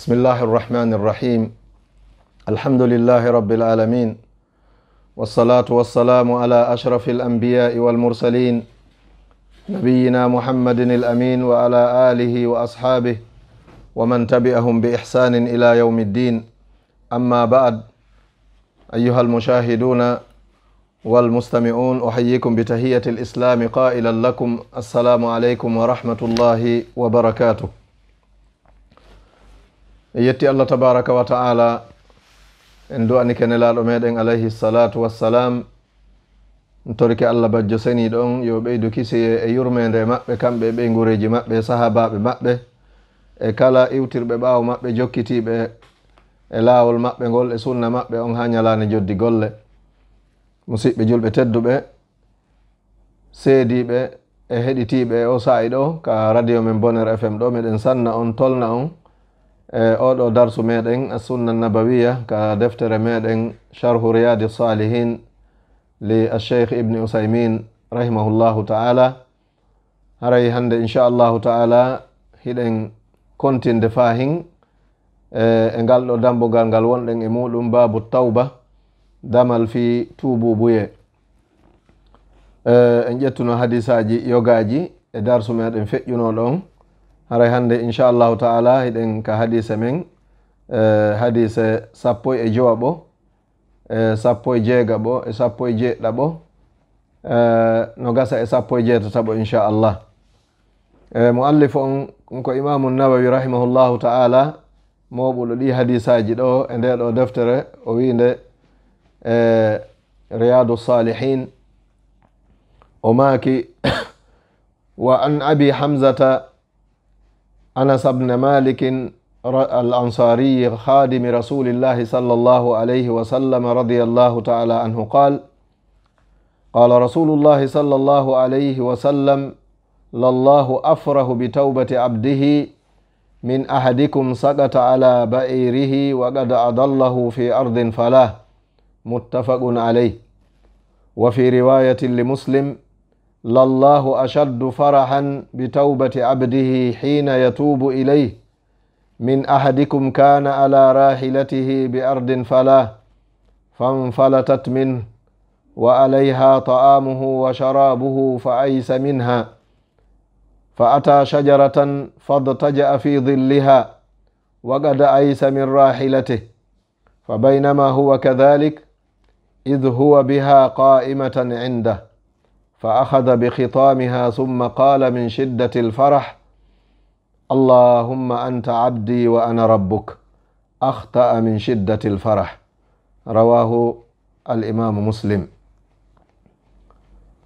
بسم الله الرحمن الرحيم الحمد لله رب العالمين والصلاة والسلام على أشرف الأنبياء والمرسلين نبينا محمد الأمين وعلى آله وأصحابه ومن تبعهم بإحسان إلى يوم الدين أما بعد أيها المشاهدون والمستمعون أحييكم بتهية الإسلام قائلا لكم السلام عليكم ورحمة الله وبركاته en yetti allah tabaraka wa taala en du ani kenelaaɗo meɗen alayhi salatu wassalam torki allah bajjo seni ɗon yo ɓeydu kisi e yurmede maɓɓe kamɓe e ɓeygureji maɓɓe e sahabaɓe maɓɓe e kala iwtirɓe ɓaawo maɓɓe jokkitiɓe e laawol maɓɓe ngol e sunna maɓɓe on ha ñalaani joddi golle musiɓɓe julɓe tedduɓe seediɓe e heɗitiɓe e o saa'i ɗo ka radio men boner fm ɗo meɗen sanna on tolna on e oɗo darsu meɗen sunna nabawiya ka deftere meɗen charhu riyadi salihin li alsheikh ibni usaymin rahimahullahu taala haray hande inchallahu taala hiɗen kontinde fahin e, e ngal ɗo dambugal ngal wonɗen e muɗum babu tawba damal fi tububuye e, en ƴettuno hadisaji yogaji e darsu meɗen feƴƴuno ɗon haray hannde inchallahu taala eɗen ka hadise men e, hadise sappo e jowa ɓo e sappo e jeega ɓo e sappo e jeeɗɗa ɓo e, no gasa e sappo e jeetata ɓo inchallah e muallif on ko imamu nawawi rahimahullahu taala moɓuɗo ɗi hadisaji ɗo e nde ɗo deftere o winde e riyadu salihin o maaki wa an abi hamzata أنس بن مالك الأنصاري خادم رسول الله صلى الله عليه وسلم رضي الله تعالى عنه قال قال رسول الله صلى الله عليه وسلم لله أفره بتوبة عبده من أحدكم سقط على بئره وقد أضله في أرض فلاه متفق عليه وفي رواية لمسلم لله أشد فرحا بتوبة عبده حين يتوب إليه من أحدكم كان على راحلته بأرض فلا فانفلتت منه وعليها طعامه وشرابه فأيس منها فأتى شجرة فاضطجأ في ظلها وقد أيس من راحلته فبينما هو كذلك إذ هو بها قائمة عنده فأخذ بخطامها ثم قال من شدة الفرح اللهم أنت عبدي وأنا ربك أخطأ من شدة الفرح رواه الإمام مسلم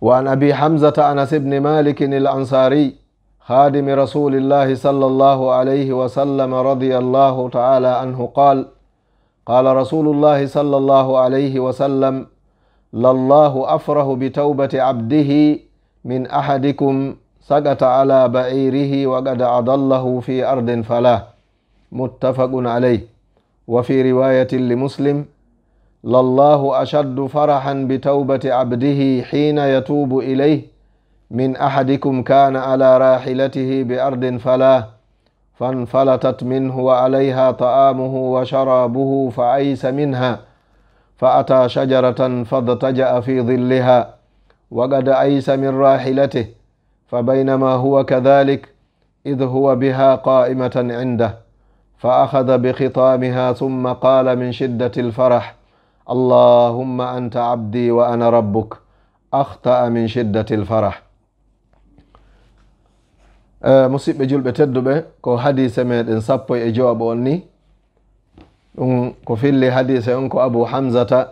وعن أبي حمزة أنس بن مالك الأنصاري خادم رسول الله صلى الله عليه وسلم رضي الله تعالى عنه قال قال رسول الله صلى الله عليه وسلم لله أفرح بتوبة عبده من أحدكم سقط على بعيره وقد أضله في أرض فلا متفق عليه وفي رواية لمسلم لله أشد فرحا بتوبة عبده حين يتوب إليه من أحدكم كان على راحلته بأرض فلا فانفلتت منه وعليها طعامه وشرابه فأيس منها فأتى شجرة فاضطجأ في ظلها وقد أيس من راحلته فبينما هو كذلك إذ هو بها قائمة عنده فأخذ بخطامها ثم قال من شدة الفرح اللهم أنت عبدي وأنا ربك أخطأ من شدة الفرح أه، مصيب جلبة تدبة كو حديث meɗen sappo e jowa دون كفيل حديث أنك أبو حمزة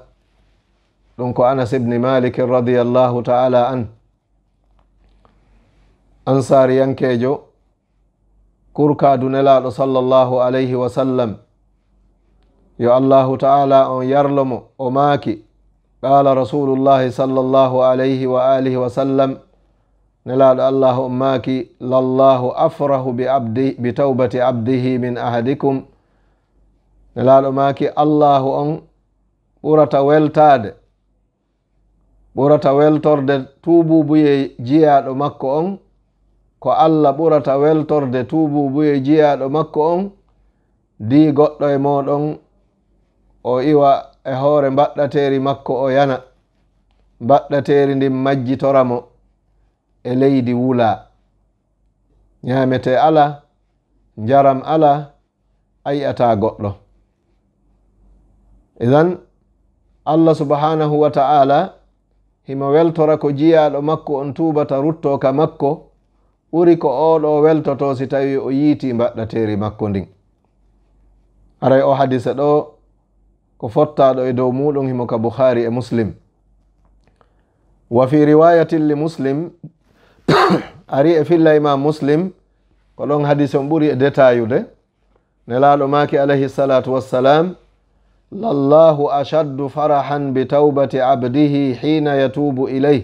دون أنس بن مالك رضي الله تعالى عنه أنصار ينكيجو كركا دونلا صلى الله عليه وسلم يا الله تعالى أن يرلم أماك قال رسول الله صلى الله عليه وآله وسلم نلا الله أماك لله أفرح بتوبة عبده من أهدكم nelaaɗo maaki allahu on ɓurata weltaade ɓurata weltorde tuububuye jiyaaɗo makko on ko allah ɓurata weltorde tuububuye jiyaaɗo makko on di goɗɗo e mooɗon o iwa e hoore mbaɗɗateeri makko o yana mbaɗɗateeri ndin majjitora mo e leydi wulaa ñaametee ala njaram ala ayiyataa goɗɗo idan allah subhanahu wa ta'ala himo weltora ko jiyaɗo makko on tubata rutto ka makko ɓuri ko oɗo weltoto si tawi o yiiti mbaɗɗateri makko ndin aray o hadisa ɗo ko fottaɗo e dow muɗum himo ka bukhari e muslim wa fi riwayatin li muslim ari e filla imam muslim ko ɗon hadise on ɓuri e detayude nelaɗo maki alayhi salatu wassalam lallahu ashaddu farahan bitawbati abdihi hina yatubu ilay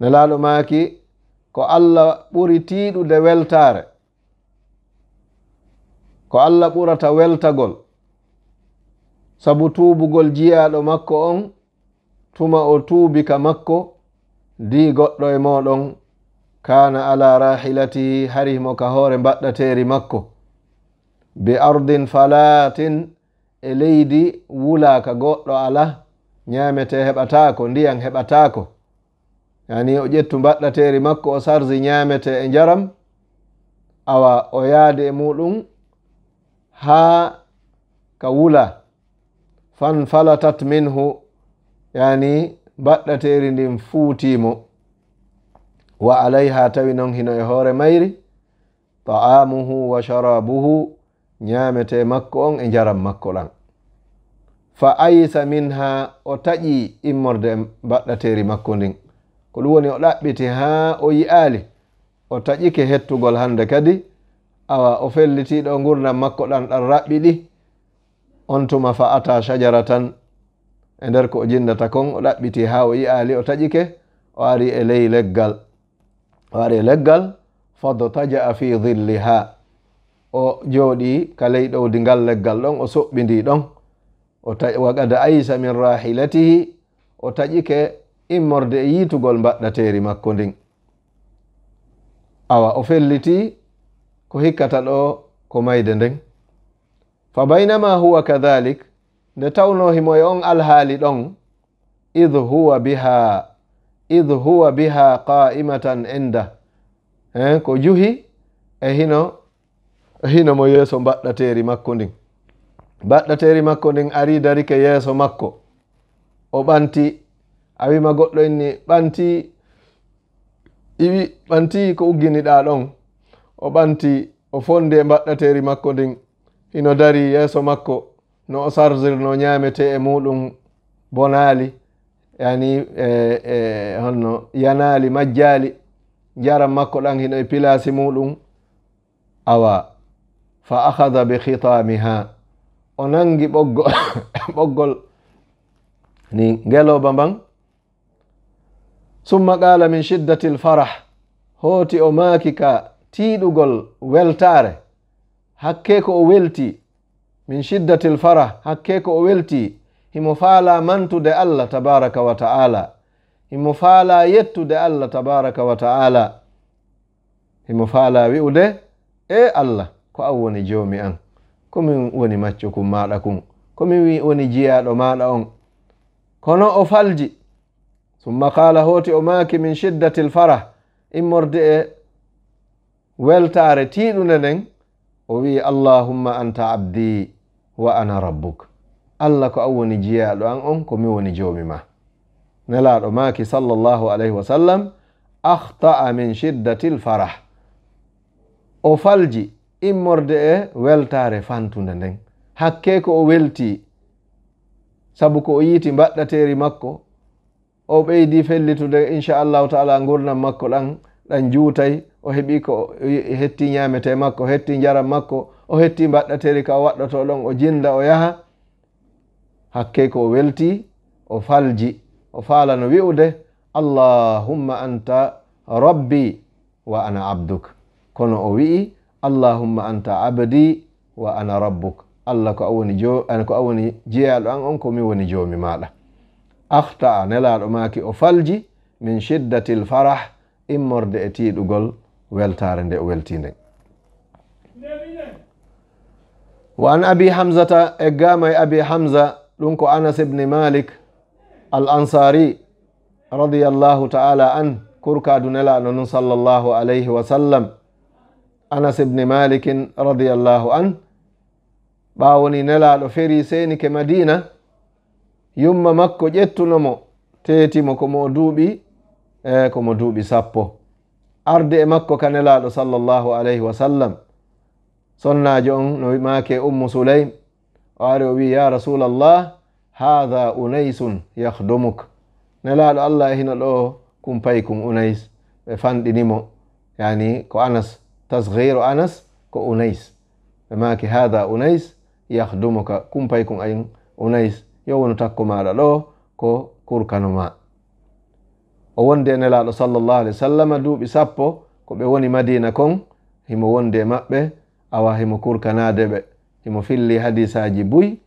nelaaɗo maaki ko allah ɓuri tiiɗude weltaare ko allah ɓurata weltagol sabu tuubugol jiyaaɗo makko on tuma o tuubika makko di goɗɗo e mooɗon kaana ala rahilati harimo ka hoore mbaɗɗateeri makko bi ardin falatin e leydi wulaka goɗɗo ala ñaamete heɓatako ndiyam heɓatako yani o ƴettu mbaɗɗateri makko o sarji ñaamete e njaram awa o yaadi e muɗum haa ka wula fan falatat minhu yani mbaɗɗateri ndin fuutimo wa alayha tawi noon hino e hoore mayri taamuhu wa sharabuhu ñaamete makko on e njaram makko ɗan fa ayisa min ha o taƴi immorde mbaɗɗateeri makko ndin ko ɗum woni o ɗaɓɓiti haa o yi'aali o taƴike hettugol hannde kadi awa o fellitiiɗo ngurdam makko ɗan ɗan raɓɓi ɗi on tuma fa ata cajara tan e nder ko o jindata kon o ɗaɓɓiti haa o yi'aali o taƴike o ari e ley leggal o ari e leggal fado taja'a fi dilli haa o jooɗi ka leyɗowdi ngal leggal ɗon o soɓɓindi ɗon owaɗada aysa min rahilatihi o taƴike immorde e yiitugol mbaɗɗateeri makko ndin awa o felliti ko hikkata ɗo ko mayde ndeng fa baynama huwa kadalik nde tawnohimo e on alhaali ɗon id huwa biha id huwa biha qa'imatan enda e ko juhi e hino hina mo yeeso mbaɗɗateeri makko ndin mbaɗɗateeri makko ndin ari darike yeeso makko o ɓanti a wima goɗɗo inni ɓanti iwi ɓanti ko ugginiɗaa ɗon o ɓanti o fondi e mbaɗɗateeri makko ndin hino dari yeeso makko no o sarzirno ñaamete e muɗum bonaali yani eh, eh, honno yanaali majjaali njaram makko ɗan hino e pilaasi muɗum awa fa ahada bi khitamiha o nangi ɓoggo ɓoggol ni ngelooba mban summa qala min shiddati lfarah hooti o maaki ka tiiɗugol weltaare hakke ko o welti min shiddati lfarah hakke ko o welti himo faala mantude allah tabaraka wa ta'ala himo faala yettude allah tabaraka wa ta'ala himo faala wi'ude e allah ko an woni joomi an min woni macco kun maɗa kun komin wi woni jiyaɗo maada on kono o falji summa qala hoti o maaki min shiddati l farah immorde e weltare tiɗude den o wi allahumma anta abdi wa ana rabbuk allah ko an woni jiyaɗo an on ko min woni jomi ma nelaɗo maaki sallallahu alayhi wa sallam akhta'a min shiddati l farah o falji immorde e weltare fantude nden hakke ko o welti sabu ko o yiiti mbaɗɗateri makko o ɓeydi fellitude inchallahu taala gurnam makko ɗan ɗan juutay o heɓi ko hetti ñamete makko o hetti jaram makko o hetti mbaɗɗateri ka o waɗɗoto ɗon o jinda o yaha hakke ko o welti o falji o faala no wi'ude allahumma anta rabbi wa ana abduk kono o wi'i allahumma anta abdi wa ana rabbuk allah ko awoni jo ko awoni jeeyaɗo an on ko min woni joomi maɗa ahta'a nelaɗo maaki o falji min shiddatil farah immorde e tiiɗugol weltare nde o welti nden wa an abi hamsata e gama e abi hamsa ɗum ko anas ibni malik al ansari radiallahu taala an kurkadu nelaɗo nun sallllahu alayhi wa sallam anas ibni malikin radiallahu an ɓaawo ni nelaaɗo feri seni ke madina yumma makko ƴettunomo teetimo komo duuɓi e komo duuɓi sappo arde e makko ka nelaaɗo sallllahu alayhi wa sallam sonnajo on no wimake ummu sulaym o ari o wi ya rasulallah hatha unaysun yahdumuk nelaaɗo allah hino ɗo kumpay kum unays ɓe fanɗinimo yani ko anas tasgiru anas ko unays ɓe maki hada unays yahdumuka kumpaykum ayin unays yo wono takko maɗa ɗo ko kurkano ma o wondi e nelaɗo sallllahu alih wa sallam duuɓi sappo ko ɓe woni madina kon himo wondi e maɓɓe awa himo kurkanade ɓe himo filli hadisaji buy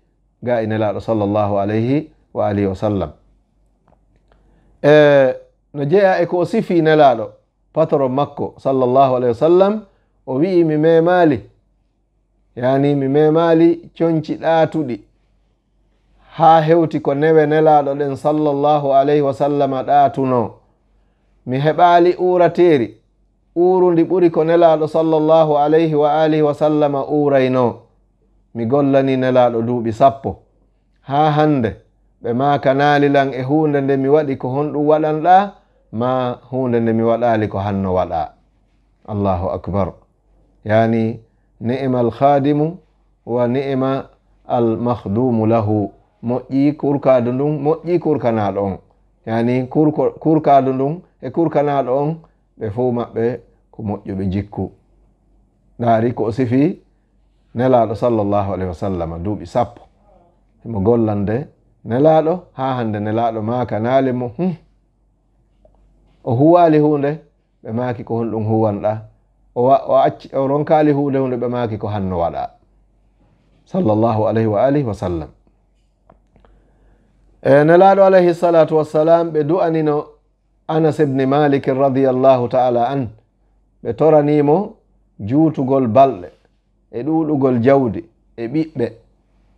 ga e nelaɗo sallllahu alayhi wa alihi wa sallam e no jeeya e ko o sifi nelaɗo patron makko sallllahu alayhi wa sallam o wi'i mi memali yani mi memali conci ɗatuɗi ha hewti ko newe nelaɗo ɗen sallllahu alayhi wa sallama ɗatuno mi heɓali urateri urundi ɓuri ko nelaɗo sallllahu alayhi wa alihi wa sallama urayno mi gollani nelaɗo duuɓi sappo ha hande ɓe makanalilan e hunde nde mi waɗi ko honɗum waɗanɗa ma hunde nde mi waɗali ko hanno waɗa allahu akbaru yani ni'ma alkhadimu wa ni'ma almahdumu lahu moƴƴi kurkadu ndun moƴƴi kurkanaɗo on yani kurkadu ndun e kurkanaɗo on ɓe fo maɓɓe ko moƴƴuɓe jikku ɗaari ko o sifi nelaɗo sallllahu alayhi wa sallam duuɓi sappo mo gollande nelaɗo ha hande nelaɗo maaka naali mo hum o huwali hunde ɓe maaki ko honɗum huwanɗa o ronkaali huunde hunde ɓe maaki ko hanno waɗa sallllahu alayhi wa alihi wa sallam e nelaaɗo alayhi salatu wassalam ɓe du'anino anas ibni malikin radiallahu taala an ɓe toraniimo juutugol balɗe e ɗuuɗugol jawdi e ɓiɓɓe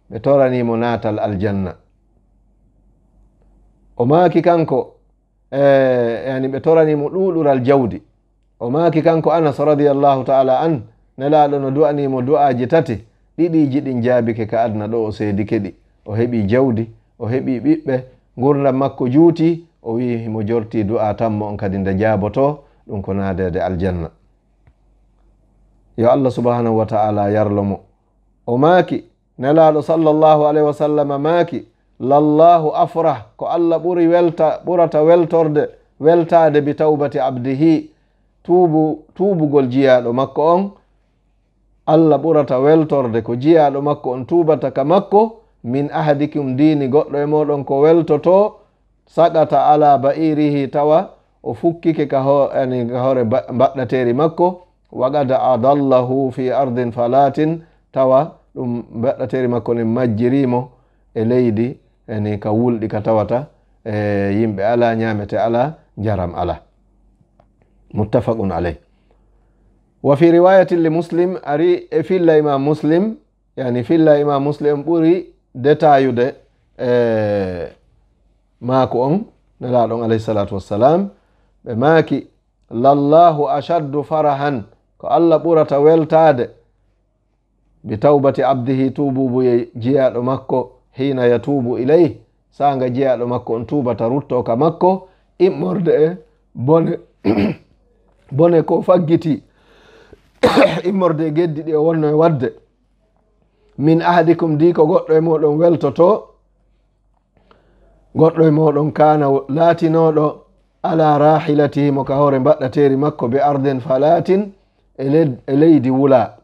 ɓe toraniimo naatal aljanna o maaki kanko e yani ɓe toranimo ɗuuɗural jawdi o maaki kanko anas radiallahu taala an nelaaɗo no du'aniimo du'aaji tati ɗiɗiiji ɗin jaabike ka adna ɗo o seedi keɗi o heɓii jawdi o heɓii ɓiɓɓe ngurdam makko juuti o wii mo jortii du'a tanmo on kadi nde jaabotoo ɗum ko naadeede aljanna yo allah subhanahu wa taala yarlo mo o maaki nelaaɗo sallllahu alayhi wa sallam maaki lallahu afrah ko allah ɓuri welta ɓurata weltorde weltaade bi tawbati abdihi tuubu tuubugol jiyaɗo makko on allah ɓurata weltorde ko jiyaɗo makko on tuubata ka makko min ahadikum diini goɗɗo e moɗon ko weltoto sagata ala ba'irihi tawa o fukkike ka hoore mbaɗɗateri makko waqada adallahu fi ardin falatin tawa ɗum mbaɗɗateri makko ni majjirimo e leydi eni ka wulɗi ka tawata e yimɓe ala ñamete ala jaram ala muttafaqun alayh wa fi riwayatin li muslim ari e filla imam muslim yani filla imam muslim ɓuri detayude e maako on nelaɗon alayhi salatu wassalam ɓe maaki lallahu ashaddu farahan ko allah ɓurata weltade bi tawbati abdihi tububuye jiyaɗo makko hina yatubu ilayh saanga jeyaɗo makko on tubata ruttoka makko immorde e bone bone ko faggiti immorde geddi ɗi o e wonno e wadde min ahadikum di ko goɗɗo e muɗon weltoto goɗɗo e muɗon kana laatinoɗo ala rahilatihi mo ka hoore mbaɗɗateri makko be arden falatin e, e leydi wula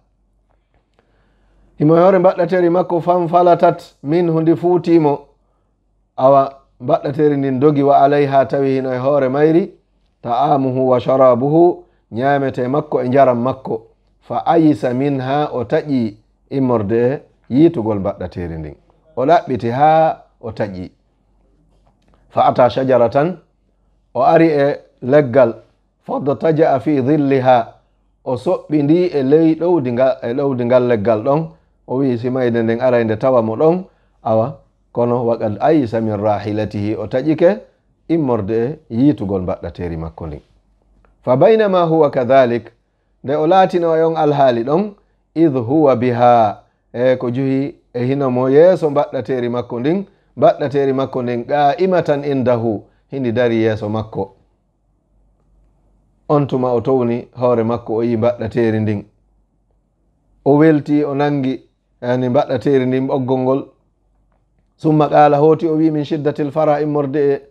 imo e hoore mbaɗɗateri makko fan falatat min hunde fuutimo awa mbaɗɗateri ndin dogi wa alayha tawi hino e hoore mayri taamuhu wa sharabuhu ñaamete makko e njaram makko fa ayisa min ha o taƴi immorde e yiitugol mbaɗɗateeri ndin o laɓɓiti ha o taƴi fa ata sajara tan o ari e leggal faddo taja'a fi dilliha o soɓɓindi e ley ɗowdie ɗowdi e ngal leggal ɗon o wi simayde nden aray nde tawa mo ɗon awa kono waqad ayisa min rahilatihi o taƴike immorde e yiitugol mbaɗɗateeri makko ndin fa baynama huwa kadalik nde o laatino e on alhaali ɗon id huwa biha e ko juhi e hino mo yeeso mbaɗɗateeri makko ndin mbaɗɗateeri makko ndin qa'imatan indahu hini dari yeeso makko on tuma o towni hoore makko o yi mbaɗɗateeri ndin o welti o nangi ni mbaɗɗateeri ndin ɓoggol ngol summa qaala hooti o wi min shiddatil fara immorde e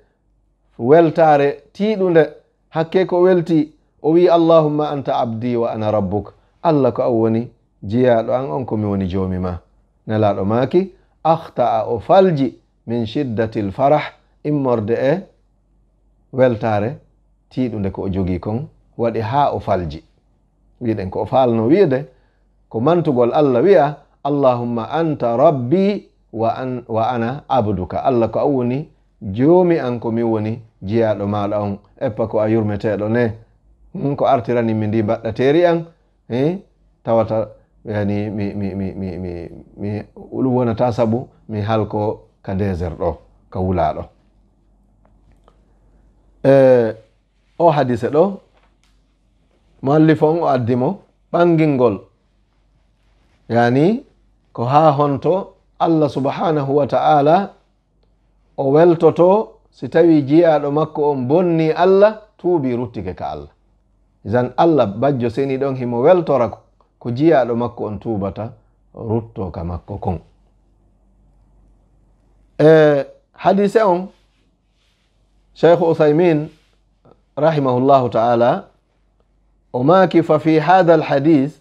weltaare tiiɗunde hakke ko welti o wi allahumma anta abdi wa ana rabbuk allah ko an woni jiyaɗo an on komi woni joomi ma nelaɗo maaki akhta'a o falji min shiddati l farah immorde e weltaare tiiɗunde ko o jogii kon waɗi haa o falji wiɗen ko o faalno wiide ko mantugol allah wiya allahumma anta rabbi wa, an, wa ana abduka allah ko an woni joomi an komin woni jiyaɗo maɗa on eppa ko a yurmeteɗo ne ko artirani mi ndi mbaɗɗa teri an e tawata yani mi mi mi mi mi mi ɗum wonata saabu mi halko ka désert ɗo ka wulaɗo e o hadise ɗo moallif on o addimo ɓangilngol yani ko ha honto allah subhanahu wa ta'ala o weltoto si tawi jiyaɗo makko on bonni allah tuubi ruttike ka allah jan allah bajjo seni ɗon himo weltora ko jiyaɗo makko on tuubata rutto ka makko kon e hadise on cheikh uthaymin rahimahullahu taala o maki fa fi hada alhadis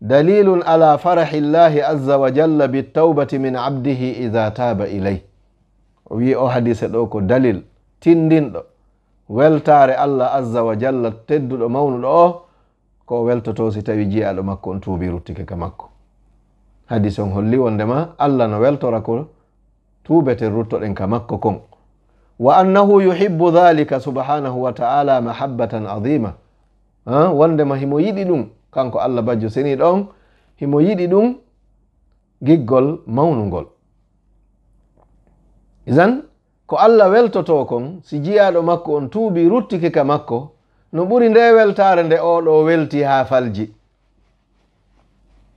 dalilun ala farahi llahi aza wa jalla bitawbati min abdihi ida taba ilayh o wi o hadise ɗo ko dalil tindinɗo weltare allah azza wa jalla tedduɗo mawnuɗo o ko weltoto si tawi jiyaɗo makko on tuubi ruttike ka makko hadise on holli wondema allah no weltora ko tuubeten ruttoɗen ka makko kon wa annahu yuhibbu dhalika subhanahu wa taala mahabbatan adima wondema himo yiɗi ɗum kanko allah bajjo siniɗo on himo yiɗi ɗum giggol mawnu ngol izan ko allah weltoto kon si jiyaɗo makko on tuubi ruttikeka makko no ɓuri nde weltare nde oɗo welti ha falji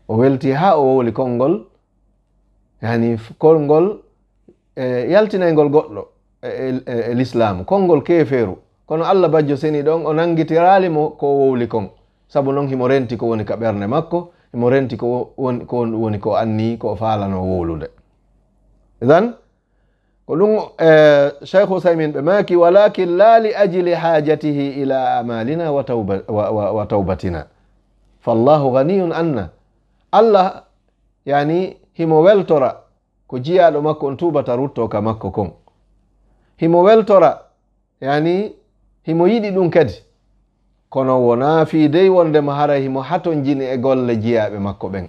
o welti ha o woli konngol yani konngol e eh, yaltinaygol goɗɗo e eh, eh, e l'islamu konngol keefeeru kono allah bajjo seni ɗon o nangitiraali mo ko wowli kon sabu noon himo renti ko woni ka ɓernde makko himo renti ko woni ko anni ko faalano wowlude dan ko ɗum cheikh e, ousaymin ɓe maki walakin la li ajili hajatihi ila amalina wa taubatina fa allahu ganiyun anna allah yani himo weltora ko jiyaɗo makko on tubata rutto ka makko kon himo weltora yani himo yiɗi ɗum kadi kono wona fi dey wondema haray himo haton jini e golle jiyaɓe makko ɓen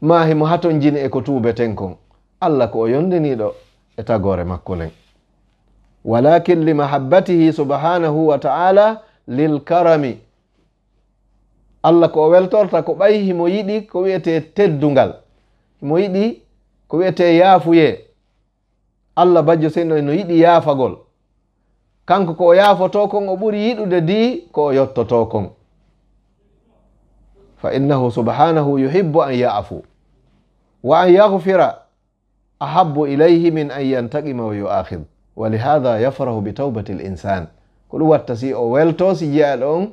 ma himo haton jini e ko tuubeten kon allah ko o yondiniɗo etagore makko len walakin limahabbatihi subhanahu wa taala lilkarami allah ko o weltorta ko ɓayi himo yiɗi ko wiyete teddungal himo yiɗi ko wiyete yaafuye allah bajjo seno no yiɗi yaafagol kanko ko o yaafoto kon o ɓuri yiɗude di ko o yottoto kon fa innahu subhanahu yuhibbu an yaafu wa an yahfira ahabu ilayhi min an yantaqima wa yuakhid wa lihada yafrahu bitaubati l insan ko ɗum watta si o welto si jeyaɗo on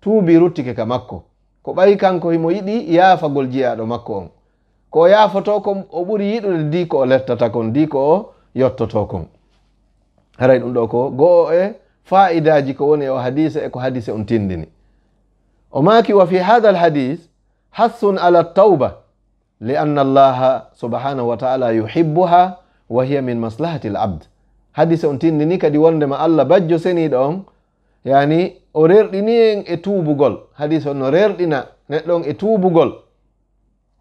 tuubi ruttike ka makko ko ɓay kanko himo yiɗi yaafagol jeyaɗo makko on ko o yaafoto kon o ɓuri yiɗude di ko o lettata kon di ko o yottoto kon haray ɗum ɗo ko goo e faidaji ko woni e o hadise e ko hadise on tindini o maki wa fi hada alhadis hassun ala tawba li anna allaha subhanahu wa taala yuhibbuha wa hiya min maslahati labd hadise on tindini kadi wondema allah bajjo seniiɗo on yani o rerɗini en e tuubugol hadise on no rerɗina neɗɗo on e tuubugol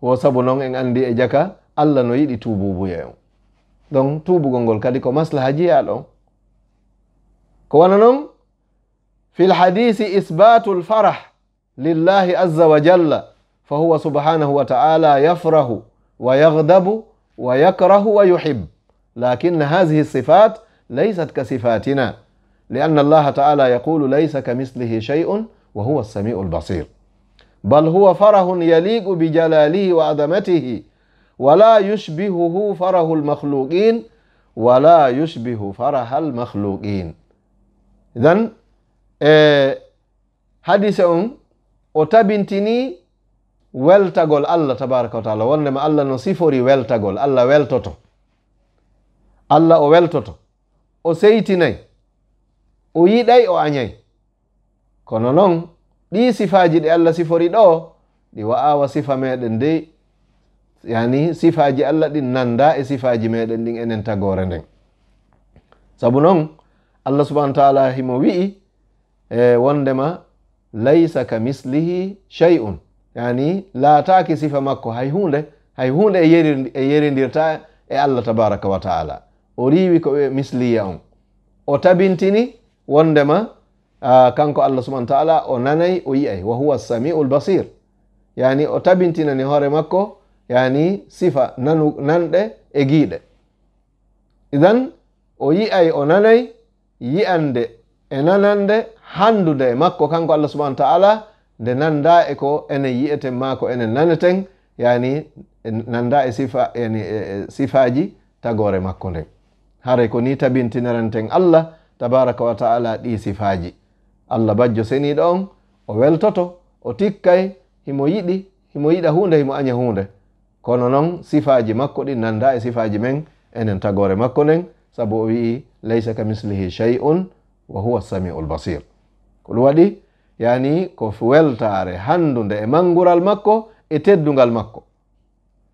wo sabu noon en anndi e jaka allah no yiɗi tuububuye on donc tuubugol ngol kadi ko maslaha jiyaɗo on ko wana noon fi lhadisi isbatu lfarah lillahi azza wa jalla فهو سبحانه وتعالى يفرح ويغضب ويكره ويحب لكن هذه الصفات ليست كصفاتنا لأن الله تعالى يقول ليس كمثله شيء وهو السميع البصير بل هو فره يليق بجلاله وعظمته ولا يشبهه فره المخلوقين ولا يشبه فره المخلوقين إذن إيه، حديث أم أتبنتني weltagol allah tabaraka wa taala wonde ma allah no sifori weltagol allah weltoto allah o weltoto o seytinayi o yiɗay o añayi kono noon ɗi sifaji ɗi allah sifori ɗo ɗi wa'awa sifa meɗen dey yani sifaji allah ɗin nanda e sifaji meɗen ɗin enen tagore nden saabu noon allah subhana wa taala himo wi'i e wondema laysa ka mislihi shey un yani laataaki sifa makko hay hunde hay hunde e e yerindirta e allah tabaraka wa taala o riiwi ko misliya on o tabintini wondema uh, kanko allah subahana taala o nanayi o yiyay wa huwa samiu lbasir yani o tabintinani hoore makko yani sifa nanu, nanɗe e giiɗe idan o yi'ay o nanay yi'ande e nanande handude makko kanko allah subahana taala nde nanda e ko ene yiyete maako ene naneten yani e nanda e sifa yani e, e sifaji tagore makko nde haare ko ni tabintinirenten allah tabaraka wa taala ɗi sifaji allah bajjo seniɗo on o weltoto o tikkay himo yiɗi himo yiɗa hunde himo aña hunde kono noon sifaji makko ɗi nanda e sifaji men enen tagore makko nden saabu o wii laysa ka mislihi shay un wa huwa samiu lbasir ko ɗum waɗi yani ko weltaare handude e mangural makko e teddungal makko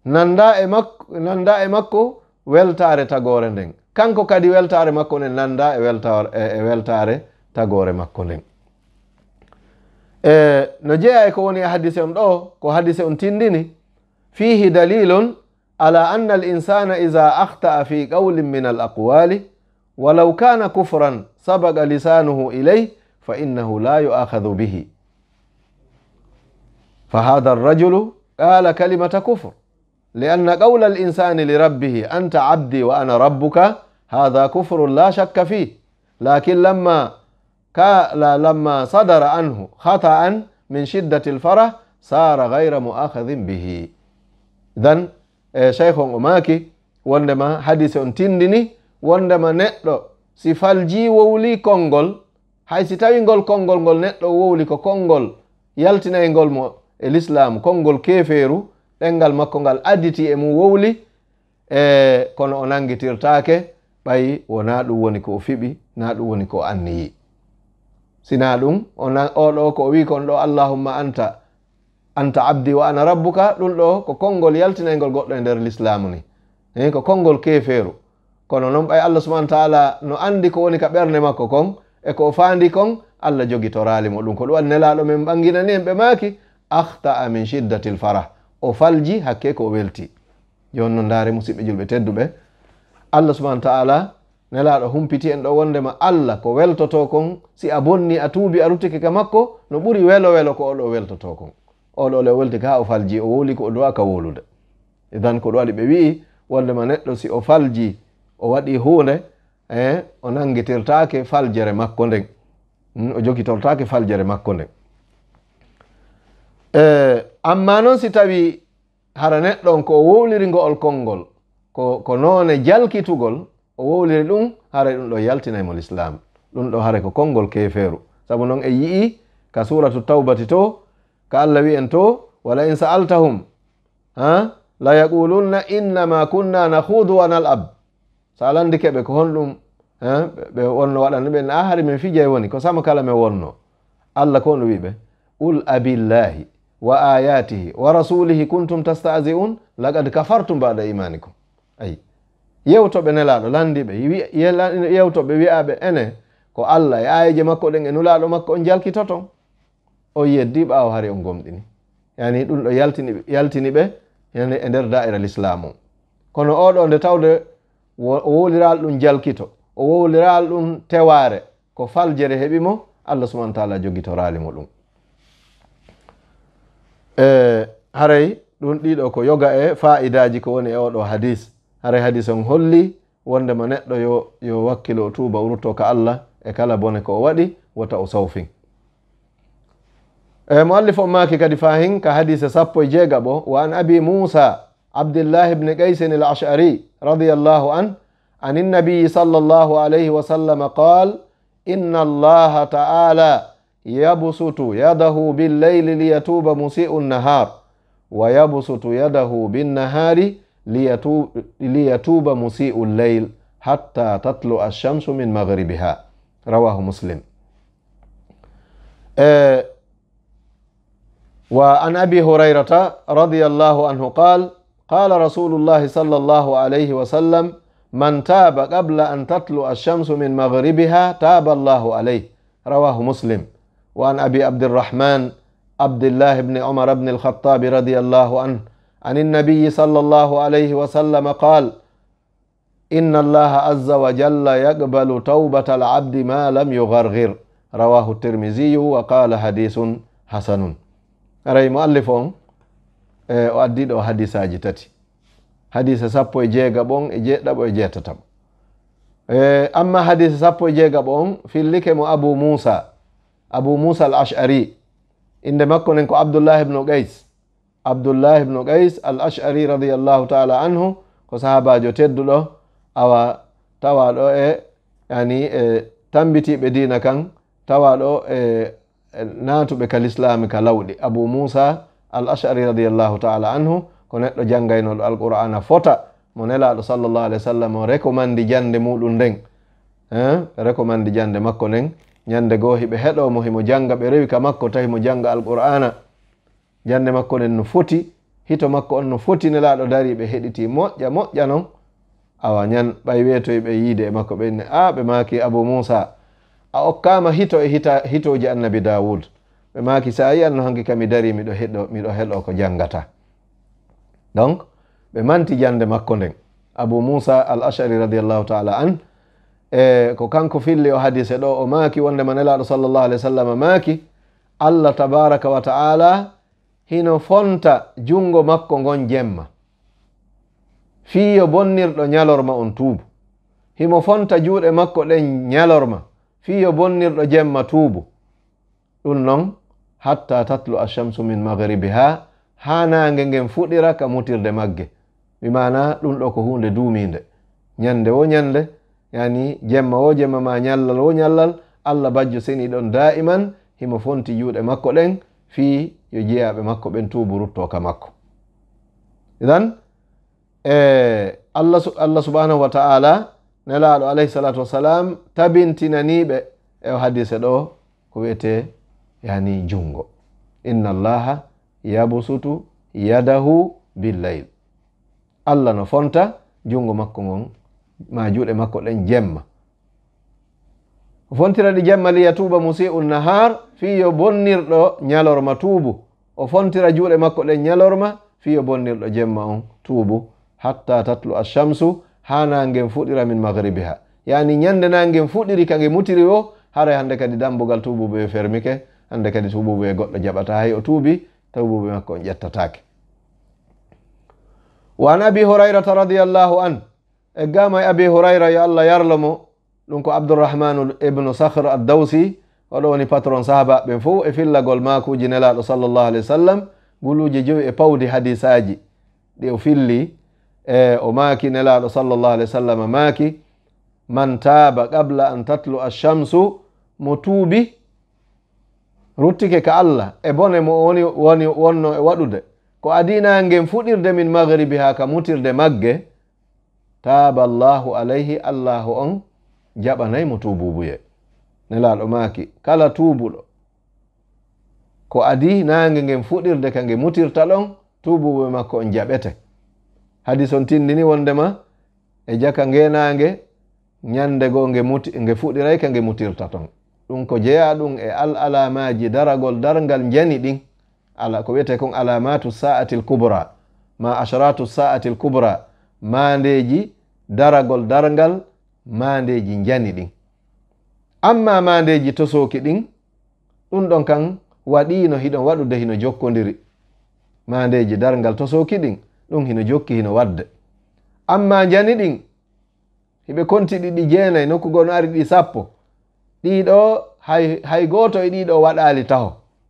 nanda e makko nanda e makko weltaare tagore nden kanko kadi weltaare makko nden nanda e weltaare e weltaare tagore makko nden e no jeeya ko woni hadise on ɗo ko hadise on tindini fihi dalilun ala anna al insana ida akhtaa fi qawlin min ولو كان walau kana kufran sabaga lisanuhu فإنه لا يؤاخذ به فهذا الرجل قال كلمة كفر لأن قول الإنسان لربه أنت عبدي وأنا ربك هذا كفر لا شك فيه لكن لما لما صدر عنه خطأ من شدة الفرح صار غير مؤاخذ به إذن إيه، شيخ أماكي وندما حديث تندني وندما نقل سفالجي وولي كونغول hay si tawi ngol konngol ngol neɗɗo wowli ko konngol yaltinayi ngol mo e l'islam konngol keefeeru ɗenngal makko ngal additi e mum wowli e kono o nangitirtaake ɓayi wona ɗum woni ko o fiɓi na ɗum woni ko o anniyi sina ɗum oɗo ko o wi kon ɗo allahumma anta anta abdi wa ana rabbuka ɗum ɗo ko konngol yaltinaygol goɗɗo e nder l'islamu ni ei eh, ko konngol keefeeru kono noon ɓay allah subahana taala no anndi ko woni ka ɓernde makko kon e ko o faandi kon allah jogi torali mo ɗum ko ɗum waɗi nelaɗo min ɓanginani en ɓe maaki ahta'a min shiddatil farah o falji hakke ko o welti joni noon ndaare musidɓe julɓe tedduɓe allah subahanau taala nelaɗo humpiti en ɗo wondema allah ko weltoto kon si a bonni a tuubi a ruttike ka makko no ɓuri welo welo ko oɗo weltoto kon oɗo le o welti ka ha o falji o woli ko o duwa ka wolude edan ko ɗum waɗi ɓe wi'i wondema neɗɗo si o falji o waɗi hunde e o nangitirtaake faljere makko nden hmm? o jokitortaake faljere makko nden e amma noon si tawi hara neɗɗon ko o wowliri ngool konngol ko ko noone jalkitugol o wowliri ɗum hara ɗum ɗo yaltinaymo l'islam ɗum ɗo hara ko konngol keefeeru sabu noon en yi'i ka suratu tawbati to ka allah wi'en to wala in sa'altahum ha la yaquluna innama kunna nahudu wa nal ab so a landike ɓe ko honɗum eh, ɓe wonno waɗan ɓe a ah, hari min fijay woni ko sama kala min wonno allah kon ɗo wiɓe ul abillahi wa ayatihi wa rasulihi kuntum tastasi un lagad kafartum baɗa imanikum ayi yewtoɓe nelaɗo landiɓe yewtoɓe wiyaɓe ene ko allah e ayeje makko ɗen e nulaɗo makko on jalkitoto on yeddi ɓawo hari on gomɗini yani ɗum ɗo yaltini ɓe yani e nder da'iral islam o kono oɗo nde tawde o wowliral ɗum jalkito o wowliral ɗum teware ko faljere heɓi mo allah subahana taala jogitorali mo ɗum e haray ɗum ɗiɗo ko yoga e faidaji ko woni e oɗo hadis haray hadis on holli wondema neɗɗo yo yo wakkilo tuba wurto ka allah e kala bone ko o waɗi wota o sawfin e mo allif on maki kadi fa hin ka hadise sappo e jeegaɓo wa an abi moussa عبد الله بن قيس الأشعري رضي الله عنه عن النبي صلى الله عليه وسلم قال إن الله تعالى يبسط يده بالليل ليتوب مسيء النهار ويبسط يده بالنهار ليتوب, ليتوب مسيء الليل حتى تطلع الشمس من مغربها رواه مسلم أه وعن أبي هريرة رضي الله عنه قال قال رسول الله صلى الله عليه وسلم من تاب قبل أن تطلع الشمس من مغربها تاب الله عليه رواه مسلم وعن أبي عبد الرحمن عبد الله بن عمر بن الخطاب رضي الله عنه عن النبي صلى الله عليه وسلم قال إن الله عز وجل يقبل توبة العبد ما لم يغرغر رواه الترمذي وقال حديث حسن أري مؤلفون E, o addi ɗo hadisaji tati hadisa sappo e jeega ɓon e jeeɗaɓo e jeetatam e, amma hadisa sappo e jeega ɓon fillike mo abou moussa abou moussa al ashari inde makko nen ko abdoullah ibnu gays abdoullah ibnu gays al ashari radiallahu taala anhu ko sahabajo tedduɗo awa tawa ɗo e yani e tambitiɓe diina kan tawa ɗo e, e natuɓe kal'islami ka lawɗi abou moussa al ashari radiallahu taala anhu ko neɗɗo janngaynoɗo alqur'ana fota mo nelaɗo sallllahu alah w sallam o recommandi jannde muɗum ndeng eh? recommandi jannde makko nden ñannde goo hiɓe heɗomo himo jannga ɓe rewi ka makko tawi mo jannga alqur'ana jannde makko nden no foti hito makko on no foti nelaɗo dari ɓe heɗiti moƴƴa moƴƴa noon awa ñan ɓay wiyetoy ɓe yiide e makko ɓenne a ɓe maaki abou moussa a okkama hito e hita hitoji annabi dawoud ɓe maki sa a yiyatno hanki kam mi dari miɗo heɗo miɗo heɗo ko janngata donc ɓe manti jande makko nden abou moussa al achari radiallahu taala an e ko kanko filli o hadise ɗo o maki wonde ma nelaɗo sallllahu alah w sallam maki allah tabaraka wa taala hino fonta jungo makko ngon jemma fiyo bonnirɗo ñalorma on tuubu himo fonta juuɗe makko ɗen ñalorma fiyo bonnirɗo jemma tuubu ɗum non hatta tatlu ashamsu min magribiha ha nange ngen fuɗira ka mutirde magge wimana ɗum ɗo ko hunde duminde ñande wo ñande yani jemma wo jemma ma ñallal wo ñallal allah bajjo seni ɗon da'iman himo fonti juuɗe makko ɗen fi yo jeyaɓe makko ɓen tuburutto ka makko ihan e allah subhanahu wa taala nelaɗo alayhi salatu wassalam tabintinaniɓe e hadise ɗo ko wiyete yani jungo inna allaha yabusutu yadahu billayl allah no fonta jungo makko gon ma juuɗe makko ɗen jemma o fontiraɗi jemma li yatuba musiu nahar fiyo bonnirɗo ñalorma tuubu o fontira juuɗe makko ɗen ñalorma fiyo bonnirɗo jemma on tuubu hatta tatlu alchamsu ha nangen fuɗira min magribiha yani ñande nangen fuɗiri kage mutiri o haara hande kadi dambugal tuubu ɓe fermike hande kadi tuɓuɓe e goɗɗo jaɓata hay o tuubi tawɓuɓe makko on ƴettatake wan abi hurayrata radiallahu an e gama e abi hurayra yo allah yarlo mo ɗum ko abdourahmanu ibnu sahr al dawsi oɗo woni patron sahabaɓe fo e fillagol makuji nelaɗo sallllahu alah w sallam guluji joyi e pawdi hadisaji ɗi o filli e o maaki nelaɗo sallllahu alah w sallam maaki man taba qabla an tatlu alshamsu mo tuubi ruttike ka allah e bone mo woni woni wonno e waɗude ko adinaal ngen fuɗirde min maghribi ha ka mutirde magge taaba llahu alayhi allahu on jaɓanayi mo tububuye nelaɗo maaki kala tubuɗo ko adi nange ngen fuɗirde ka nge mutirta ɗon tubuɓe makko on jaɓete hadis on tindini wondema e jaka ngenange ñande go nge fuɗiray ka nge mutirta ton ɗum ko jeeya ɗum e al alamaji daragol darngal njani ɗin ala ko wiyete kon alamatu sa'ati l kubra ma asratu sa'ati l kubra mandeji daragol darngal mandeji njani ɗin amma mandeji tosoki ɗin ɗum ɗon kan waɗino hiɗon waɗude hino jokkodiri mandeji darngal tosoki ɗin ɗum hino jokki hino wadde amma njani ɗin hiɓe kontiɗi ɗi jeenayi nokkugono ari ɗi sappo ɗiɗo hay hay goto e ɗiɗo waɗali taho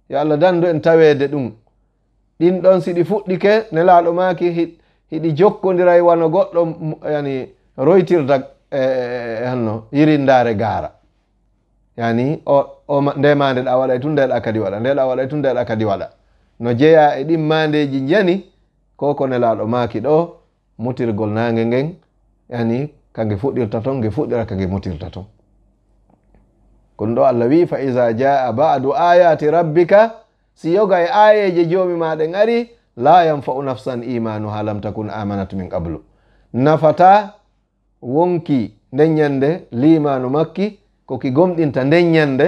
yo allah dandu en tawede ɗum ɗin ɗon siɗi fuɗɗi ke nelaɗo maki hiɗi jokkodira e wano goɗɗo yani royitirta e, e, e, hanno yirindare gara yani o ndemade ɗa waɗa tun ndeɗa kadi waɗa ndeɗa waɗa tun ndeɗa kadi waɗa no jeeya e ɗin mandeji jani ko ko nelaɗo maki ɗo mutirgol nange ngen yani kage fuɗɗirta ton ge fuɗɗira kage mutirta ton kon ɗo allah wi fa iza jaa badu ayati rabbika si yoga e ayeje joomi maɗen ari la yanfau nafsan imanu ha lam takun amanat min qablu nafata wonki nden yande limanu makki koki gomɗinta nden yande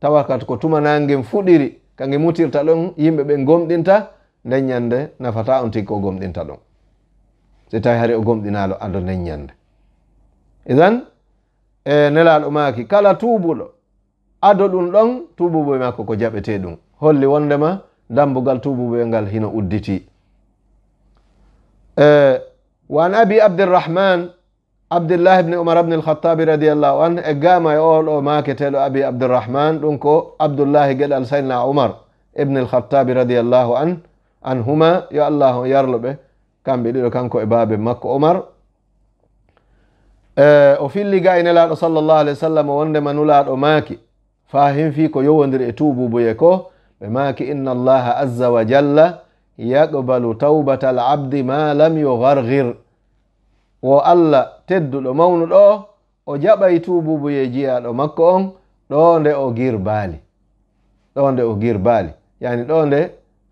tawa kat ko tumanagen fuɗiri kage mutirta ɗon yimɓe ɓe gomɗinta nden yande nafata on tigi ko gomɗinta ɗon si tawi hari o gomɗinalo ado nden yande idan e nelaɗo maki kala tubuɗo ado ɗum ɗon tububoye makko ko jaɓete ɗum holli wondema dambugal tububoye ngal hino udditi e wan abi abdirrahman abdillah bni umar bni alkhatabi radiallahu an e gama e oɗo maketeɗo abi abdirrahman ɗum ko abdullahi gueɗal sayna umar ibni alkhatabi radiallahu an anhuma yo allah yarloɓe kamɓe ɗiɗo kanko e baabe makko umar Eh, o filli gaynelaɗo sallllahu alah w sallam wondema nulaɗo maaki faa hin fi ko yowodiri e tububuye ko ɓe maaki inna allaha azza wa jalla yaqbalu tawbata al abdi ma lam yugharghir wo allah tedduɗo mawnuɗo o jaɓay tububuye jiyaɗo makko on ɗo nde o gir baali ɗo nde o gir baali yani ɗo nde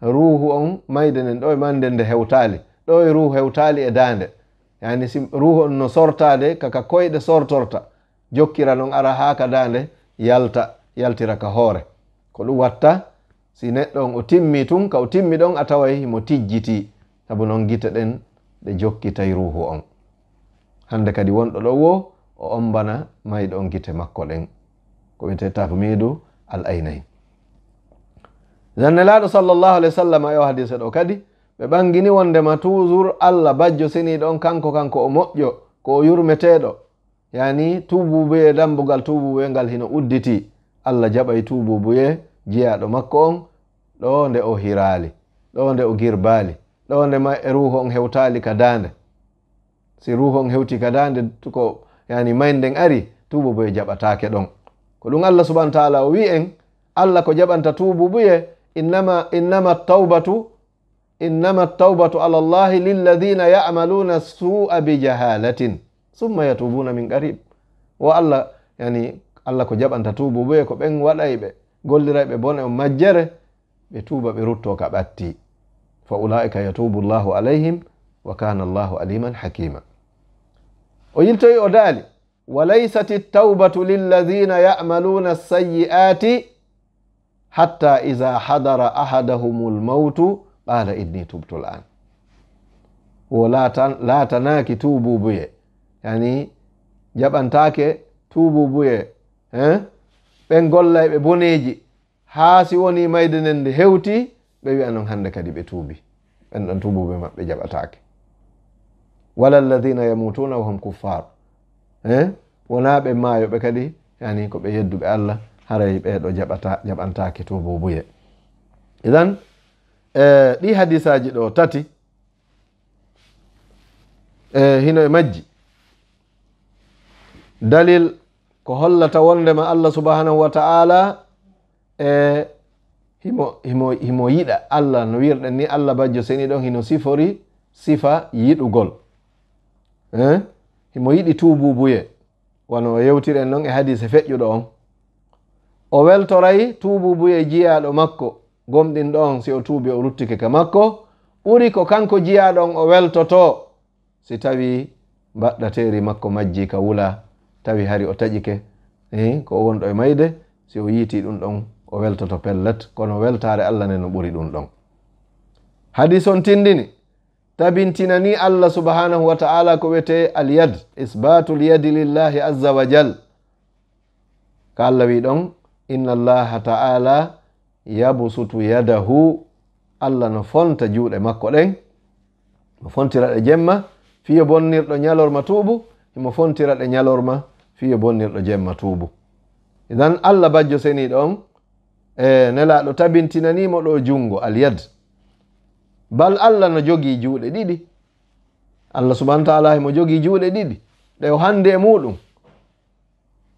ruhu on mayde nen ɗo e manden nde hewtaali ɗo e ruhu hewtaali e daande yani si ruho no sortade kaka koyɗe sortorta jokkira noon ara ha kadande yalta yaltira ka hoore ko ɗum watta si neɗɗo on o timmi tun ka o timmi ɗon a taway himo tijjiti saabu noon gite ɗen ɗe jokkitay ruhu on hande kadi wonɗo ɗo wo o ombana mayɗo on gite makko ɗen ko wiyete tahmidu al aynain zannelaɗo sallllahu alah w sallam e o hadise ɗo kadi ɓe ɓangini wondema toujours allah bajjo sini ɗon kanko kanko o moƴƴo ko o yurmeteɗo yani tububuye e dambugal tububuye ngal hino udditi allah jaɓay tububuye jiyaɗo makko on ɗo nde o hirali ɗo nde o girbali ɗo nde ma e ruho on hewtali ka dande si ruho on hewti ka dande ko yani mayden ari tububuye jaɓatake ɗon ko ɗum allah subahanau taala o wi en allah ko jaɓanta tububuye innama innama tawbatu إنما التوبة على الله للذين يعملون السوء بجهالة ثم يتوبون من قريب والله يعني الله كجاب أن تتوبوا بيكو بين ولايب قول لي رايب بون يوم مجر بتوبة بروتو كباتي فأولئك يتوب الله عليهم وكان الله عليما حكيما ويلتوي أدالي وليست التوبة للذين يعملون السيئات حتى إذا حضر أحدهم الموت قال إني تبت الآن ولا لا تناكي توبوا بي يعني جب أن تاكي توبوا بي ها ɓen gollay ɓe boneji haa si woni mayde nden nde hewti ɓe wiya noon hannde kadi ɓe tuubi ɓen ɗon tubuɓe maɓɓe jaɓataake wala alladina yamutuna wahum kuffar e wona ɓe maayo ɓe kadi yani ko ɓe yedduɓe allah haray ɓeɗo jaɓata jaɓantaake to bobuye idan E, ɗi hadisaji ɗo tati e, hino e majji dalil ko hollata wondema allah subahanahu wa taala e himo himo himo yiɗa allah no wirɗen ni allah bajjo seni ɗon hino sifori sifa yiɗugol e, himo yiɗi tububuye wono yewtiren noon e hadise feƴƴuɗo on o weltorayi tububuye jiyaɗo makko gomɗin ɗon si o tuubi o ruttikeke makko ɓuri ko kanko jiyaɗon o weltoto si tawi mbaɗɗateri makko majji ka wula tawi hari o taƴike ko o wonɗo e mayde si o yiiti ɗum ɗon o weltoto pellet kono weltare allah ne no ɓuri ɗum ɗon hadis on tindini tabintinani allah subhanahu wa taala ko wiyete alyad isbatu lyadi lillahi azza wa jal ko allah wi ɗon inna allaha taala yabusutu yadahu allah no fonta juuɗe makko ɗen mo fontira ɗe jemma fiyo bonnirɗo ñalorma tuubu imo fontira ɗe ñalorma fiyo bonnirɗo jemma tuubu idan allah bajjo seni ɗon e nelaɗo tabintinanimo ɗo junngo alyad bal allah no jogii juuɗe ɗiɗi allah subhanau taala emo jogii juuɗe ɗiɗi ɗe o hande e muɗum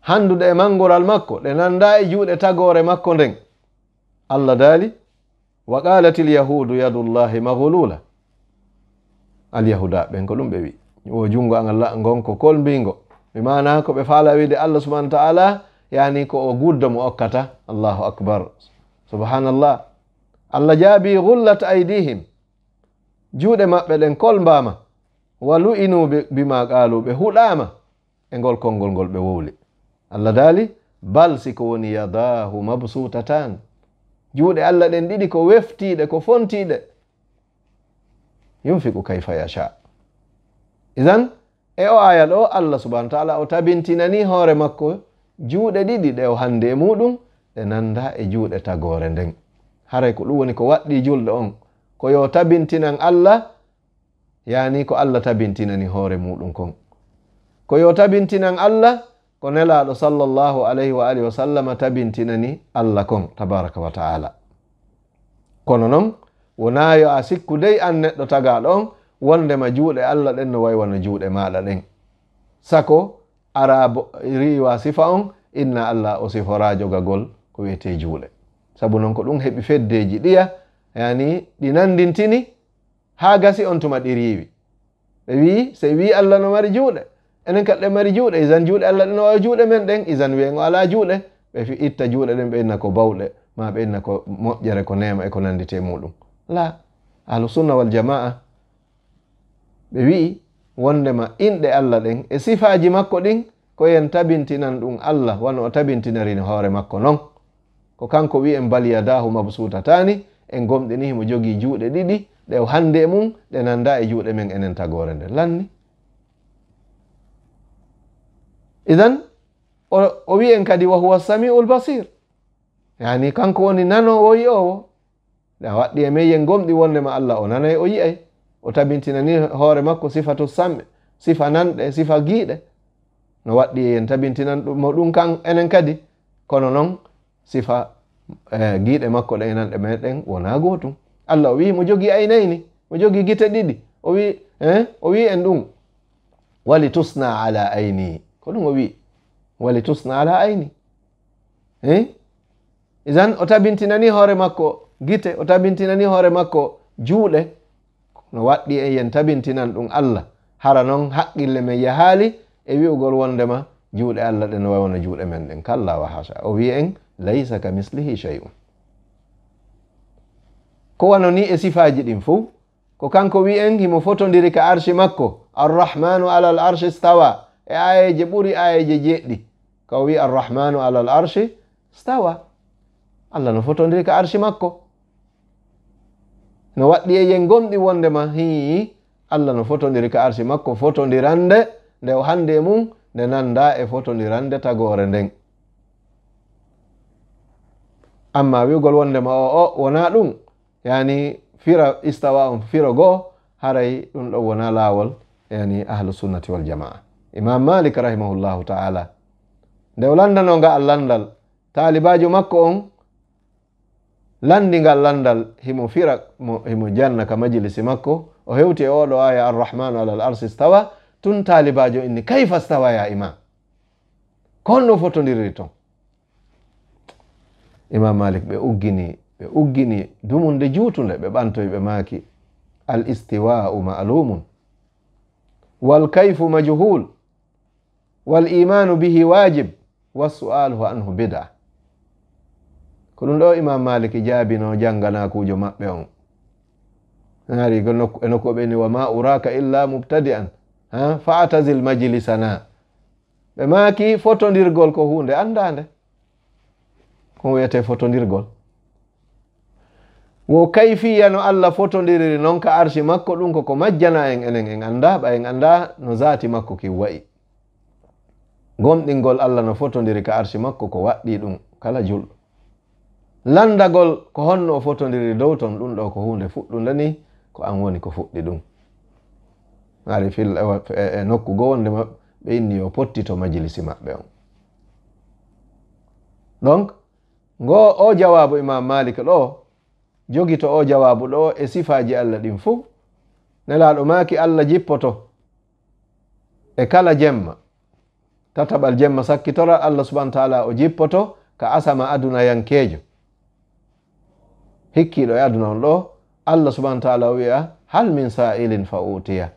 handude e mangoral makko ɗe nanda e juuɗe tagore makko nden allah daali wa qalat ilyahudu yadu llahi maglula alyahuda ɓen ko ɗum ɓe wi o jungo angal gonko kolmbingo mi mana ko ɓe fala wiide allah subhanau taala yani ko o gudda mo okkata allahu akbar subhanallah allah jaabi gullat aidihim juuɗe maɓɓe ɗen kolmbama wa lu'inu bima qalu ɓe huɗama e ngol kolngol ngol ɓe wowli allah daali bal siko woni yadahu mabsutatan juuɗe allah ɗen ɗiɗi ko weftiiɗe ko fontiiɗe yunfiku kayfa yacha isan e o aya ɗo allah subhanau taala o tabintinani hoore makko juuɗe ɗiɗi ɗe o hannde e muɗum ɗe nannda e juuɗe tagoore ndeng haray ko ɗum woni ko waɗɗi julɗo on ko yo tabintinan allah yani ko allah tabintinani hoore muɗum kon ko yo tabintinan allah ko nelaɗo sallllahu alayhi wa alihi wa sallam tabintinani allah kon tabaraka wa taala kono noon wonayo a sikku dey an neɗɗo tagaɗo on wondema juuɗe allah ɗen no waywana juuɗe maɗa ɗen sako arabo riwa sifa on inna allah o siforajo gagol ko wiyete juuɗe saabu noon ko ɗum heɓi feddeji ɗiya yani ɗi nandintini ha gasi on tuma ɗi riiwi ɓe wi se wi allah no mari juuɗe enen kadi ɗe mari juuɗe isan juuɗe allah ɗen wawi juuɗe men ɗen isan wiyengo ala juuɗe ɓe itta juuɗe ɗen ɓe inna ko bawɗe ma ɓe inna ko moƴƴere ko nema e ko nandite e muɗum la ahlusunna wal jamaa ɓe wi'i wondema inɗe allah ɗen e sifaji makko ɗin ko yen tabintinan ɗum allah wano o tabintinarino hoore makko noon ko kanko wi en baliyadahu mabsutatani en gomɗinihimo jogii juuɗe ɗiɗi ɗe hande mum ɗe nanda e juuɗe men enen tagore nde lanni idan o wi'en kadi wa huwa samiu lbasir yani kanko woni nanowo yi'owo a waɗɗi e meyen gomɗi wondema allah o nanayi o yi'ay o tabintinani hoore makko sifa to samɓe sifa nanɗe sifa giiɗe no waɗɗi en tabintinan mo ɗum kan enen kadi kono noon sifa e, giiɗe makko ɗe e nanɗe meɗen wona gotum allah o wi mo jogi aynayni mo jogi gite ɗiɗi o wi e o wi en ɗum wali tusna ala ayni ko ɗum o wi wali tusna ala ayni e eh? isan o tabintinani hoore makko gite o tabintinani hoore makko juuɗe no waɗɗi en yen tabintinan ɗum allah hara noon haqqille men yahaali e wi'ugol wondema juuɗe allah ɗe no wawno juuɗe men ɗen kalla wahasa o wi en laysa ka mislihi shey um ko wano ni e sifaji ɗin fou ko kanko wi en himo fotodiri ka arshi makko arrahmanu ala al arshi stawa e ayeje ɓuri ayeje jeɗɗi ko wi arrahmanu ala l arshi stawa allah no fotodiri ka arshi makko no waɗɗi e yen gomɗi wonde ma hi allah no fotodiri ka arshi makko fotodirande nde hande e mum nde nanda e fotodirande tagore nden amma wigol wondema o o wona ɗum yani fira istawa on fira goo haray ɗum ɗo wona lawol yani ahlu sunnati waljamaa imam malik rahimahullahu taala nde o landanongal landal talibajo makko on landingal landal himo fira himo janna ka majlisi makko o hewti e oɗo aya arrahmanu ala l arsi stawa tun talibajo inni kayfa stawa ya imam konno fotodiriri ton imam malik ɓe uggini ɓe uggini dumunde juutunde ɓe ɓantoy ɓe maaki al istiwau maalumun wal kayfu majhul waliman bihi wajib wasu'aluhu anhu bida ko ɗum ɗo imam maliki jaabino janngana kuujo maɓɓe on ari e nokku ɓeni wa ma uraka illa mubtadi an ha fa atasil majlisana ɓe maaki fotodirgol ko hunde anndande ko wiyete fotodirgol wo kayfiya no allah fotodiriri noon ka arshi makko ɗum koko majjana en enen en annda ɓa en annda no zaati makko ki wayi gonɗingol allah no fotodiri ka arshi makko ko waɗɗi ɗum kala julɗo landagol ko honno o fotodiri dow ton ɗum ɗo ko hunde fuɗɗude ni ko an woni ko fuɗɗi ɗum ari fie e, e nokku gowonde maɓɓe ɓe inni o potti to majilisi maɓɓe on donc ngo o jawabu imam malik ɗo jogi to o jawabu ɗo e sifaji allah ɗin fuu nelaɗo maki allah jippoto e kala jemma tataɓal jemma sakkitora allah subhana taala o jippoto ka asama aduna yankeejo hikkiiɗo e aduna on ɗo allah subhana taala o wi'a hal min sa'ilin fa utiya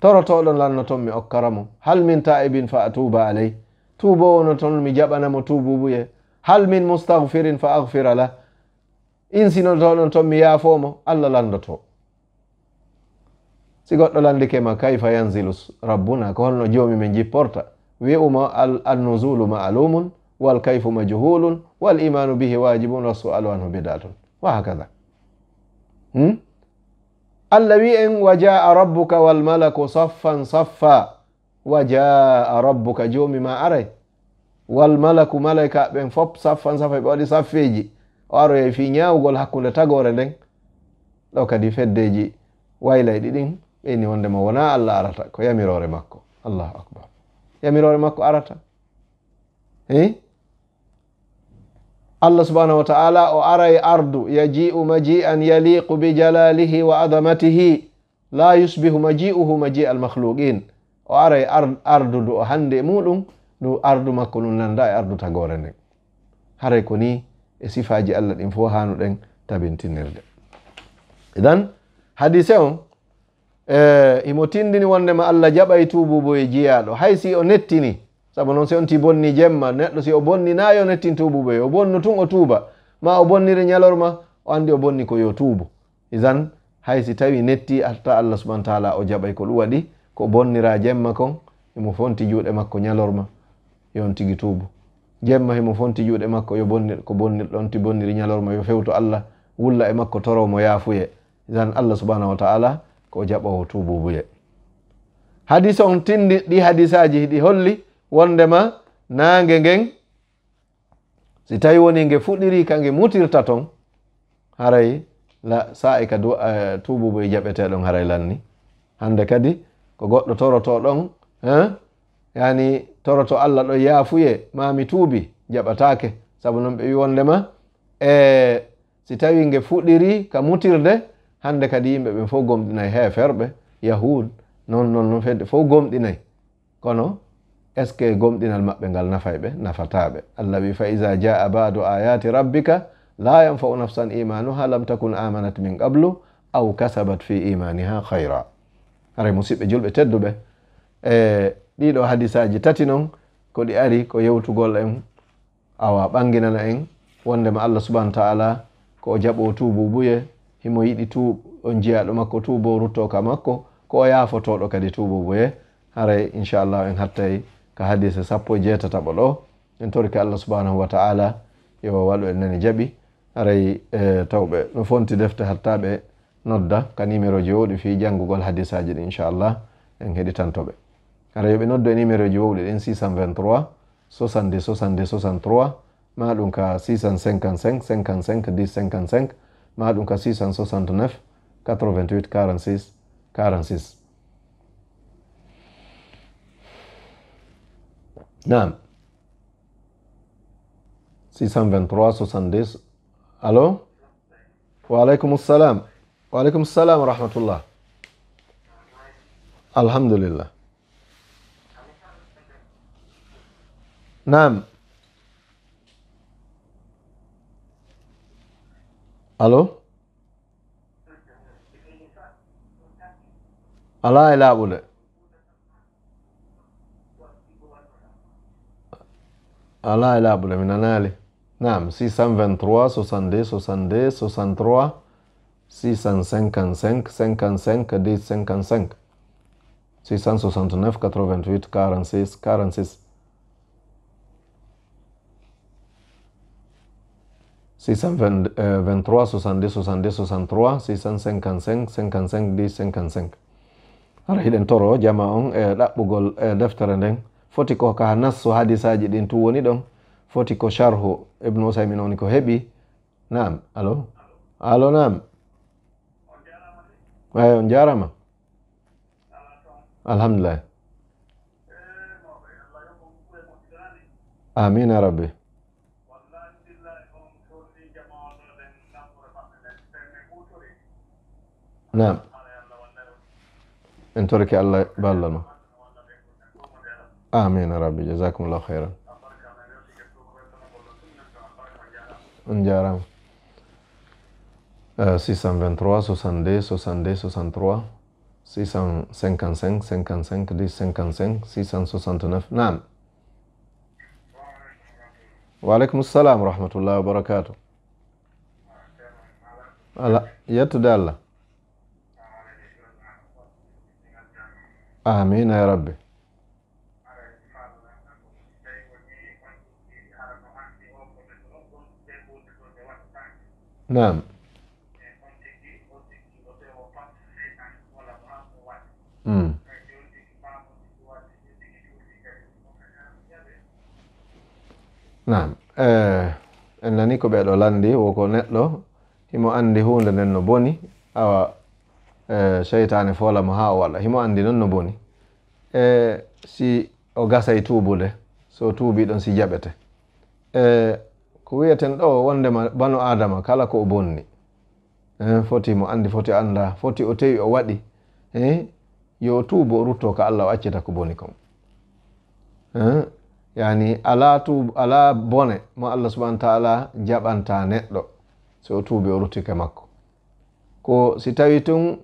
torotoɗon lanno ton mi okkara mo hal min taibin fa atuba alay tubowono ton mi jaɓanamo tububuye hal min mustahfirin fa ahfira la insinotoɗon ton mi yaafomo allah landoto si goɗɗo landikema kayfa yanzilus rabbuna ko holno joomi min jipporta wi'uma alnuzulu maalumun wal kayfu majhulun wal imanu bihi wajibun wa su'alu anhu bidatun wa hakada hmm? allah wi en wa jaa rabbuka wal malaku saffan saffa wa jaa rabbuka joomi ma aray wal malaku malaikaɓen fof saffan safa ɓe waɗi saffeji o aroyay fi ñawugol hakkunde tagore nden ɗo kadi feddeji waylayɗi ɗin ɓeyni wonde mo wona allah arata ko yamirore makko allahu akbar yamirore makko arata i eh? allah subhanahu wa taala o ara e ardu yaji'u maji'an yaliqu bi jalalihi wa adamatihi la yusbihu maji'uhu maji' al makhluqin o ara e ardu ndu o hande muɗum ndu ardu makko ɗum nanda e ardu tagore nden haray ko ni e sifaji allah ɗin fo hanuɗen tabintinirde ihan hadice on Eh, imo tindini wondema allah jaɓay tububo e jiyaɗo hay si o nettini saabu noon si on ti bonni jemma neɗɗo si o bonni nayi o nettin tububo e o bonnu tun o tuuba ma o bonniri ñalorma o andi o bonni ko yo tuubo isan hay si tawi netti atta allah subahanau taala o jaɓay ko ɗum waɗi ko bonnira jemma kon imo fonti juuɗe makko ñalorma yon tigi tuubo jemma himo fonti juuɗe makko yo bonni ko bonni ɗon ti bonniri ñalorma yo fewto allah wulla e makko toro mo yaafuye isan allah subahanahu wa taala ko jaɓa o tuubuubuye hadis on tindi ɗi hadisaji ɗi holli wondema naange ngen si tawi woni nge fuɗiri kange mutirta ton haray la sa'i ka uh, eh, tuubuubuye jaɓeteɗon haray lanni hande kadi ko goɗɗo toroto ɗon eh, yani toroto allah ɗo yaafuye mami tuubi jaɓatake saabu noon ɓe wi wondema e eh, si tawi nge fuɗiri ka mutirde hande kadi yimɓe ɓen fof gomɗinayi heferɓe yahud non non non fede fof gomɗinayi kono est ce que gomɗinal maɓɓe ngal nafay ɓe nafataɓe allah wi fa iza jaa badu ayati rabbika la yanfau nafsan imanuha lam takun amanat min qablu aw kasabat fi imaniha hayra ara musidɓe julɓe tedduɓe e ɗiɗo hadisaji tati non ko ɗi ari ko yewtugol en awa ɓanginana en wondema allah subahanau wa taala ko o jaɓo tubu buye himo yiɗi tu on jeyaɗo makko tubo ruttoka makko ko o yafotoɗo kadi tubo boye haray inchallah en hattay ko hadise sappo e jeetataɓo ɗo en torki allah subhanahu wa taala yo waɗo en nani jaaɓi aray e tawɓe no fonti defte hatta ɓe nodda ka numéro ji wowɗi fi janngugol hadise aji ɗi inchallah en heɗitantoɓe aray yoɓe noddo e numéro ji wowɗi ɗen 623 70 60 63 maɗum ka 655 55 10 55 maar ook 669 88 46 46. نعم 623 70 الو وعليكم السلام وعليكم السلام ورحمة الله الحمد لله نعم Alo? Ala ila ule. Ala ila ule min anali. Naam, 623, 62, 62, 63, 655, 55, 10, 55. 669, 88, 46, 46. 6623655555 ara hiɗen toro jama on e ɗaɓɓugol e deftere nden foti ko kaha nassu hadisaji ɗin tu woni ɗon foti ko charhu ibnu usaimin woni ko heɓi nam alo alo nam ey on jarama alhamdulillah amin arabbi نعم إن ترك الله بالله آمين يا ربي جزاكم الله خيرا Njaram. Euh, 623, 62, 62, 63, 655, 55, 55, 669. نعم. وعليكم السلام ورحمة الله وبركاته. يا يتدلى. amina ya rabbi nam hmm. nam eh, en nani ko ɓeɗo landi woko neɗɗo himo andi hunde nden no boni awa cheytane eh, foolama haa o waɗa himo anndi noon no boni e si o gasay tuubude so tuubi ɗon si jaɓete e ko wiyeten ɗo wondema banu adama kala ko o bonni e foti mo anndi foti annda foti o tewi o waɗi e yo tuubo o rutto ko allah o accita ko boni kom e yani ala tu ala bone mo allah subahanau taala jaɓanta neɗɗo so o tuubi o ruttike makko ko si tawi tun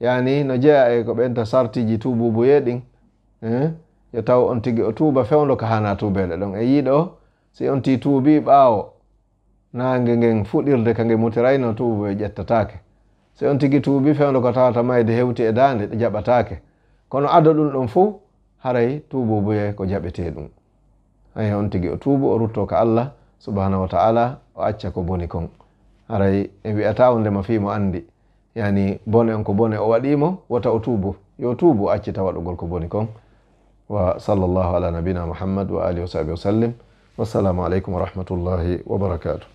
yani no jeeya e ko ɓenta sartiji tuubuubuye ɗin eh? yo taw on tigi o tuuba fewdo ka hana tuubele ɗon e yiiɗo si on ti tuubi ɓaawo nange ngen fuɗirde ka nge mutirayno tuubuye ƴettatake si on tigi tuubi fewdo ko tawata mayde hewti e daande ɗe jaɓatake kono ado ɗum ɗon fuu haray tuubuubuye ko jaɓete ɗum ay on tigi o tuubu o rutto ka allah subhanahu wa taala o acca ko boni kon haray e wi'ata wondema fimo anndi yani bone on ko bone o wadimo wata o tuubo yo acci tawado gol ko boni kon wa sallallahu ala nabina muhammad wa alihi wa sahbihi wa sallim wassalamu aleykum wa rahmatullahi wa barakatuh